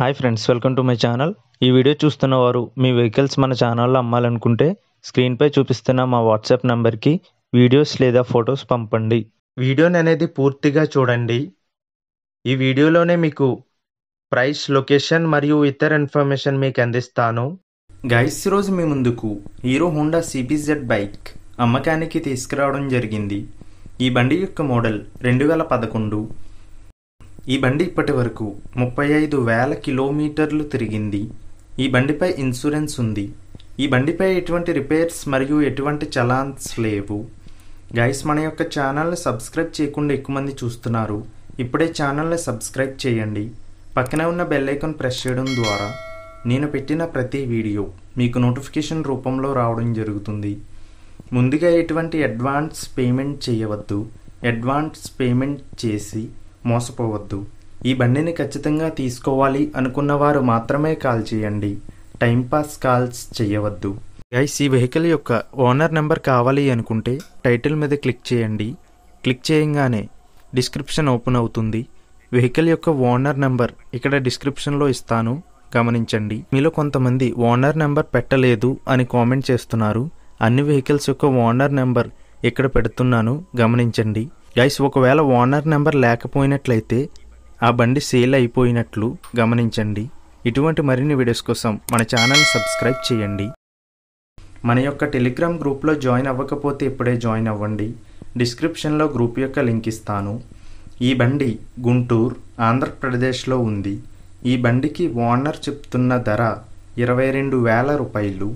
hi friends welcome to my channel ఈ video చూస్తున్న వారు మీ వెహికల్స్ మన ఛానల్లో అమ్మాలనుకుంటే స్క్రీన్పై చూపిస్తున్న మా వాట్సాప్ నెంబర్కి వీడియోస్ లేదా ఫొటోస్ పంపండి వీడియోని అనేది పూర్తిగా చూడండి ఈ వీడియోలోనే మీకు ప్రైస్ లొకేషన్ మరియు ఇతర ఇన్ఫర్మేషన్ మీకు అందిస్తాను గైస్ రోజు మీ ముందుకు హీరో హోండా సిబిజెడ్ బైక్ అమ్మకానికి తీసుకురావడం జరిగింది ఈ బండి యొక్క మోడల్ రెండు వేల పదకొండు ఈ బండి ఇప్పటి వరకు ముప్పై ఐదు వేల కిలోమీటర్లు తిరిగింది ఈ బండిపై ఇన్సూరెన్స్ ఉంది ఈ బండిపై ఎటువంటి రిపేర్స్ మరియు ఎటువంటి చలాన్స్ లేవు గైస్ మన యొక్క ఛానల్ని సబ్స్క్రైబ్ చేయకుండా ఎక్కువ మంది చూస్తున్నారు ఇప్పుడే ఛానల్ని సబ్స్క్రైబ్ చేయండి పక్కనే ఉన్న బెల్ ఐకాన్ ప్రెస్ చేయడం ద్వారా నేను పెట్టిన ప్రతి వీడియో మీకు నోటిఫికేషన్ రూపంలో రావడం జరుగుతుంది ముందుగా ఎటువంటి అడ్వాన్స్ పేమెంట్ చేయవద్దు అడ్వాన్స్ పేమెంట్ చేసి మోసపోవద్దు ఈ బండిని ఖచ్చితంగా తీసుకోవాలి అనుకున్న వారు మాత్రమే కాల్ చేయండి టైంపాస్ కాల్స్ చేయవద్దు గైస్ ఈ వెహికల్ యొక్క ఓనర్ నెంబర్ కావాలి అనుకుంటే టైటిల్ మీద క్లిక్ చేయండి క్లిక్ చేయంగానే డిస్క్రిప్షన్ ఓపెన్ అవుతుంది వెహికల్ యొక్క ఓనర్ నెంబర్ ఇక్కడ డిస్క్రిప్షన్లో ఇస్తాను గమనించండి మీలో కొంతమంది ఓనర్ నెంబర్ పెట్టలేదు అని కామెంట్ చేస్తున్నారు అన్ని వెహికల్స్ యొక్క ఓనర్ నెంబర్ ఇక్కడ పెడుతున్నాను గమనించండి గైస్ ఒకవేళ ఓనర్ నెంబర్ లేకపోయినట్లయితే ఆ బండి సేల్ అయిపోయినట్లు గమనించండి ఇటువంటి మరిన్ని వీడియోస్ కోసం మన ఛానల్ సబ్స్క్రైబ్ చేయండి మన యొక్క టెలిగ్రామ్ గ్రూప్లో జాయిన్ అవ్వకపోతే ఇప్పుడే జాయిన్ అవ్వండి డిస్క్రిప్షన్లో గ్రూప్ యొక్క లింక్ ఇస్తాను ఈ బండి గుంటూరు ఆంధ్రప్రదేశ్లో ఉంది ఈ బండికి ఓనర్ చెప్తున్న ధర ఇరవై రెండు వేల రూపాయలు